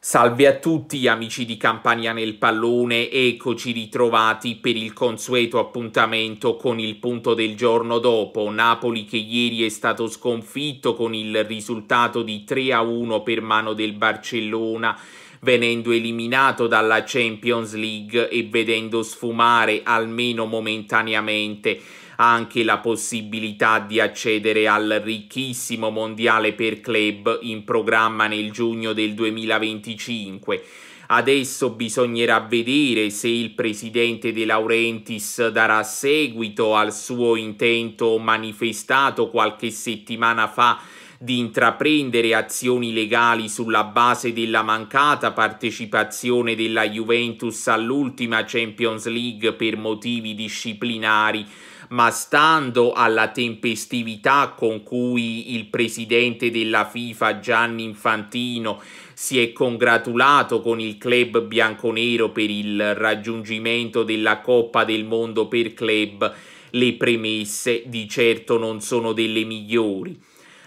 Salve a tutti amici di Campania nel Pallone, eccoci ritrovati per il consueto appuntamento con il punto del giorno dopo. Napoli che ieri è stato sconfitto con il risultato di 3 a 1 per mano del Barcellona venendo eliminato dalla Champions League e vedendo sfumare almeno momentaneamente anche la possibilità di accedere al ricchissimo mondiale per club in programma nel giugno del 2025. Adesso bisognerà vedere se il presidente De Laurentiis darà seguito al suo intento manifestato qualche settimana fa di intraprendere azioni legali sulla base della mancata partecipazione della Juventus all'ultima Champions League per motivi disciplinari ma stando alla tempestività con cui il presidente della FIFA Gianni Infantino si è congratulato con il club bianconero per il raggiungimento della Coppa del Mondo per club, le premesse di certo non sono delle migliori.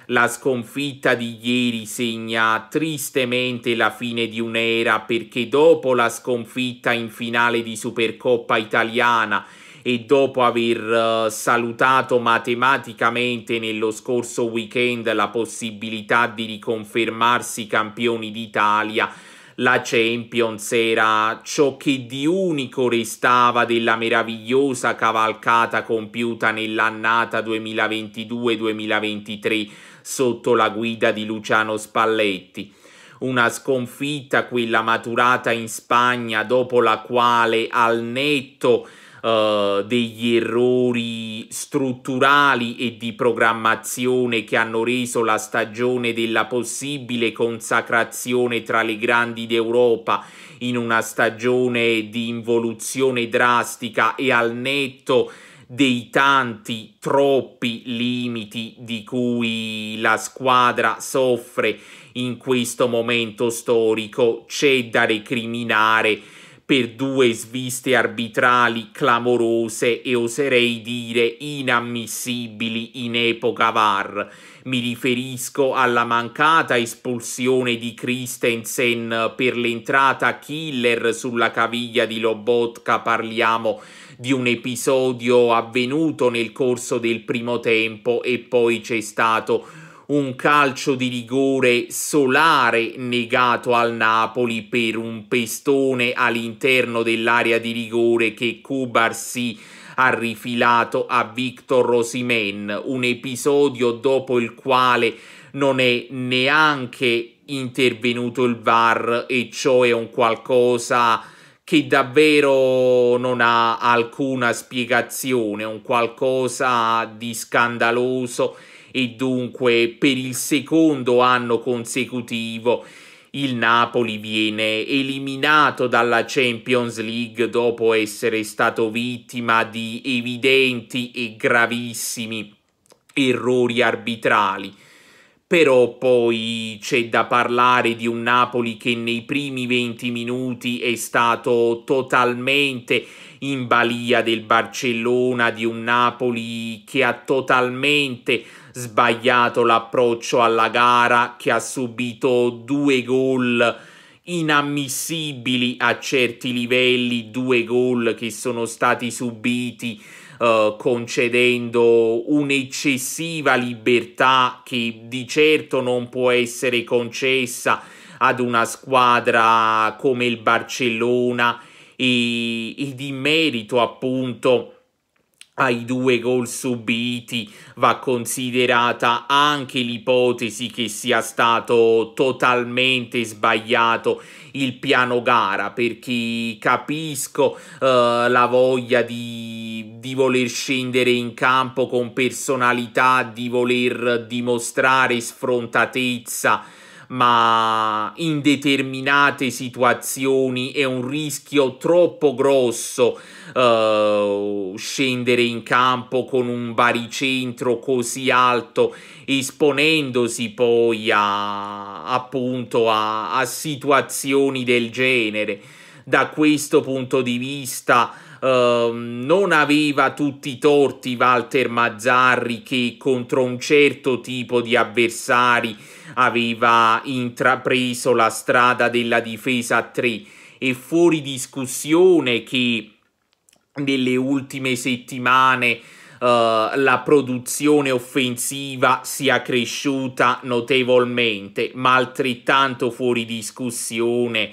La sconfitta di ieri segna tristemente la fine di un'era perché dopo la sconfitta in finale di Supercoppa italiana e dopo aver eh, salutato matematicamente nello scorso weekend la possibilità di riconfermarsi campioni d'Italia, la Champions era ciò che di unico restava della meravigliosa cavalcata compiuta nell'annata 2022-2023 sotto la guida di Luciano Spalletti. Una sconfitta quella maturata in Spagna dopo la quale al netto eh, degli errori strutturali e di programmazione che hanno reso la stagione della possibile consacrazione tra le grandi d'Europa in una stagione di involuzione drastica e al netto dei tanti troppi limiti di cui la squadra soffre in questo momento storico c'è da recriminare per due sviste arbitrali clamorose e oserei dire inammissibili in epoca VAR. Mi riferisco alla mancata espulsione di Christensen per l'entrata killer sulla caviglia di Lobotka, parliamo di un episodio avvenuto nel corso del primo tempo e poi c'è stato un calcio di rigore solare negato al Napoli per un pestone all'interno dell'area di rigore che Cubarsi ha rifilato a Victor Rosimen, un episodio dopo il quale non è neanche intervenuto il VAR e ciò è un qualcosa che davvero non ha alcuna spiegazione, un qualcosa di scandaloso e dunque per il secondo anno consecutivo il Napoli viene eliminato dalla Champions League dopo essere stato vittima di evidenti e gravissimi errori arbitrali però poi c'è da parlare di un Napoli che nei primi 20 minuti è stato totalmente in balia del Barcellona, di un Napoli che ha totalmente sbagliato l'approccio alla gara, che ha subito due gol inammissibili a certi livelli, due gol che sono stati subiti eh, concedendo un'eccessiva libertà che di certo non può essere concessa ad una squadra come il Barcellona e, ed in merito appunto ai due gol subiti va considerata anche l'ipotesi che sia stato totalmente sbagliato il piano gara, perché capisco eh, la voglia di, di voler scendere in campo con personalità, di voler dimostrare sfrontatezza ma in determinate situazioni è un rischio troppo grosso uh, scendere in campo con un baricentro così alto, esponendosi poi a, appunto a, a situazioni del genere. Da questo punto di vista, Ehm, non aveva tutti i torti Walter Mazzarri che contro un certo tipo di avversari aveva intrapreso la strada della difesa a 3 e fuori discussione che nelle ultime settimane Uh, la produzione offensiva sia cresciuta notevolmente, ma altrettanto fuori discussione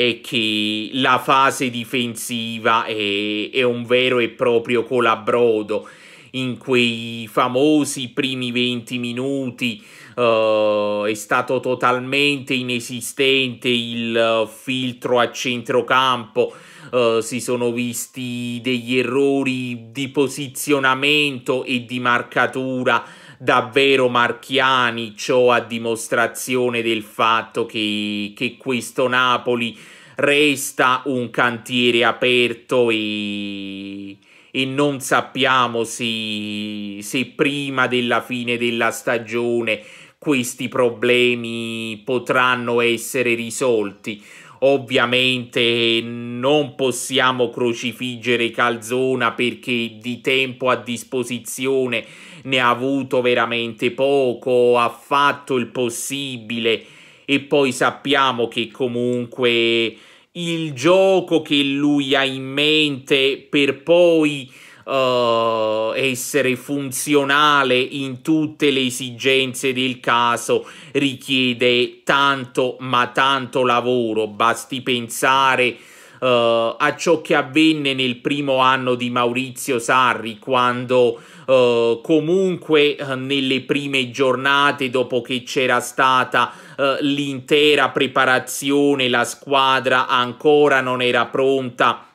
è che la fase difensiva è, è un vero e proprio colabrodo in quei famosi primi 20 minuti uh, è stato totalmente inesistente il filtro a centrocampo. Uh, si sono visti degli errori di posizionamento e di marcatura davvero marchiani, ciò a dimostrazione del fatto che, che questo Napoli resta un cantiere aperto e, e non sappiamo se, se prima della fine della stagione questi problemi potranno essere risolti. Ovviamente non possiamo crocifiggere Calzona perché di tempo a disposizione ne ha avuto veramente poco, ha fatto il possibile e poi sappiamo che comunque il gioco che lui ha in mente per poi uh, essere funzionale in tutte le esigenze del caso richiede tanto ma tanto lavoro, basti pensare uh, a ciò che avvenne nel primo anno di Maurizio Sarri quando uh, comunque uh, nelle prime giornate dopo che c'era stata l'intera preparazione la squadra ancora non era pronta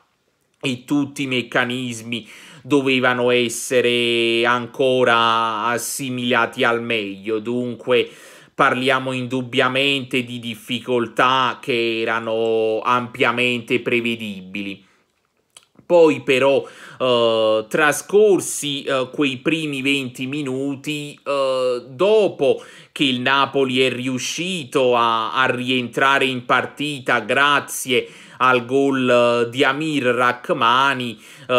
e tutti i meccanismi dovevano essere ancora assimilati al meglio dunque parliamo indubbiamente di difficoltà che erano ampiamente prevedibili. Poi però eh, trascorsi eh, quei primi 20 minuti, eh, dopo che il Napoli è riuscito a, a rientrare in partita grazie a al gol eh, di Amir Rachmani. Uh,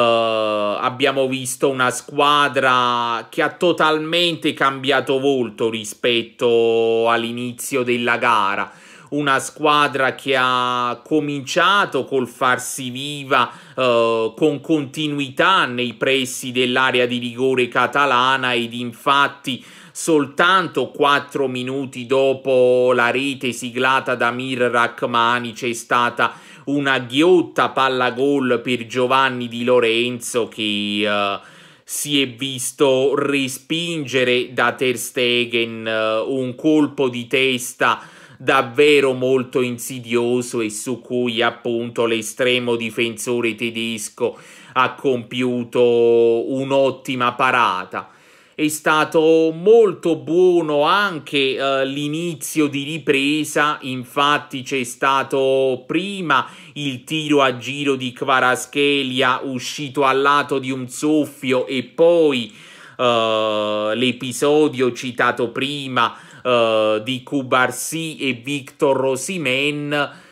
abbiamo visto una squadra che ha totalmente cambiato volto rispetto all'inizio della gara una squadra che ha cominciato col farsi viva eh, con continuità nei pressi dell'area di rigore catalana ed infatti soltanto quattro minuti dopo la rete siglata da Mir Rachmani c'è stata una ghiotta palla gol per Giovanni Di Lorenzo che uh, si è visto respingere da Ter Stegen uh, un colpo di testa davvero molto insidioso e su cui appunto l'estremo difensore tedesco ha compiuto un'ottima parata è stato molto buono anche eh, l'inizio di ripresa, infatti c'è stato prima il tiro a giro di Kvaraschelia uscito al lato di un soffio e poi eh, l'episodio citato prima eh, di Kubarsi e Victor Rosimen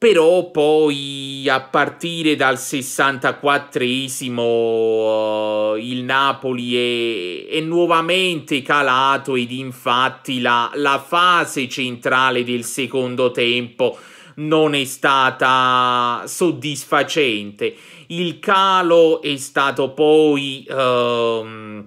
però poi a partire dal 64esimo uh, eh, il Napoli è, è, nuovamente calato ed infatti la, la, fase centrale del secondo tempo non è stata soddisfacente. Il calo è stato poi... Uh,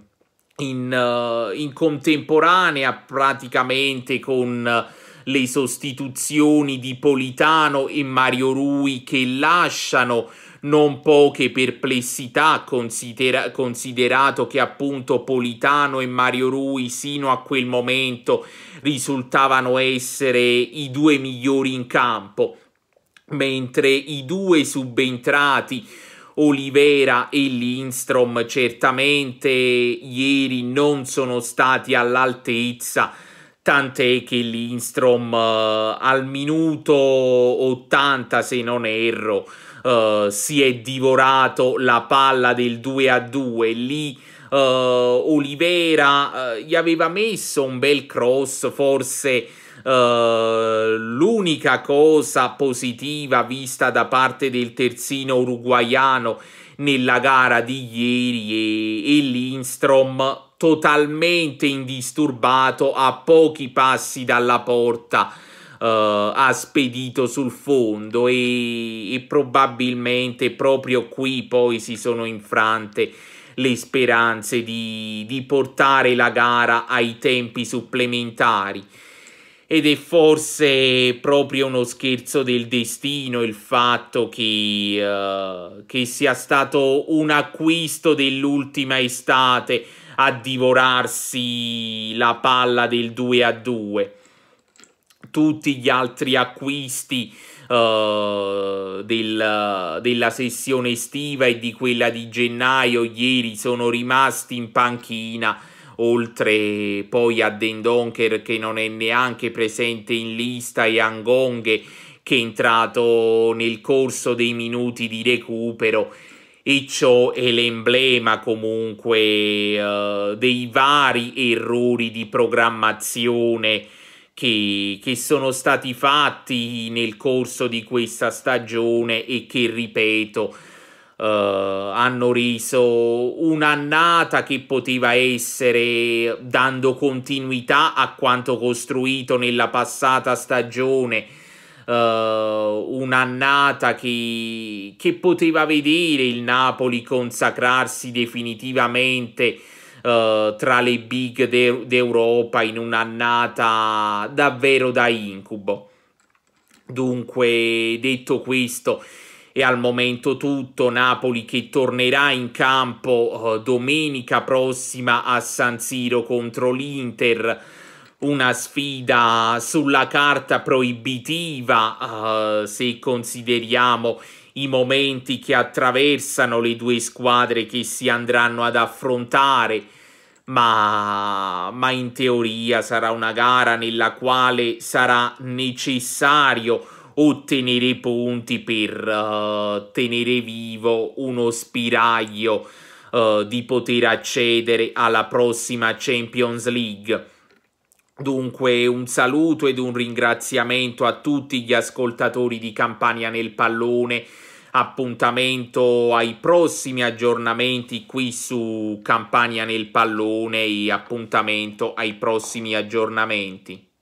in, uh, in, contemporanea praticamente con le sostituzioni di Politano e Mario Rui che lasciano non poche perplessità considera- considerato che appunto Politano e Mario Rui sino a quel momento risultavano essere i due migliori in campo mentre i due subentrati Olivera e Lindstrom certamente ieri non sono stati all'altezza tant'è che l'Instrom uh, eh, al minuto 80 se non erro uh, si è divorato la palla del 2 a 2 lì uh, Olivera gli aveva messo un bel cross forse l'unica cosa positiva vista da parte del terzino uruguaiano nella gara di ieri e, e l'Instrom totalmente indisturbato a pochi passi dalla porta Uh, ha spedito sul fondo e, e, probabilmente proprio qui poi si sono infrante le speranze di, di, portare la gara ai tempi supplementari. Ed è forse proprio uno scherzo del destino il fatto che, uh, che sia stato un acquisto dell'ultima estate a divorarsi la palla del 2 a 2. Tutti gli altri acquisti uh, del, uh, della sessione estiva e di quella di gennaio ieri sono rimasti in panchina oltre poi a Dendonker che non è neanche presente in lista e Angonghe che è entrato nel corso dei minuti di recupero e ciò è l'emblema comunque eh, dei vari errori di programmazione che, che, sono stati fatti nel corso di questa stagione e che, ripeto, eh, hanno reso un'annata che poteva essere, dando continuità a quanto costruito nella passata stagione, uh, un'annata che, che, poteva vedere il Napoli consacrarsi definitivamente uh, tra le big de- d'Europa in un'annata davvero da incubo. Dunque, detto questo, è al momento tutto. Napoli che tornerà in campo uh, domenica prossima a San Siro contro l'Inter una sfida sulla carta proibitiva uh, se consideriamo i momenti che attraversano le due squadre che si andranno ad affrontare, ma, ma in teoria sarà una gara nella quale sarà necessario ottenere punti per uh, tenere vivo uno spiraglio uh, eh, di poter accedere alla prossima Champions League Dunque un saluto ed un ringraziamento a tutti gli ascoltatori di Campania nel Pallone, appuntamento ai prossimi aggiornamenti qui su Campania nel Pallone e appuntamento ai prossimi aggiornamenti.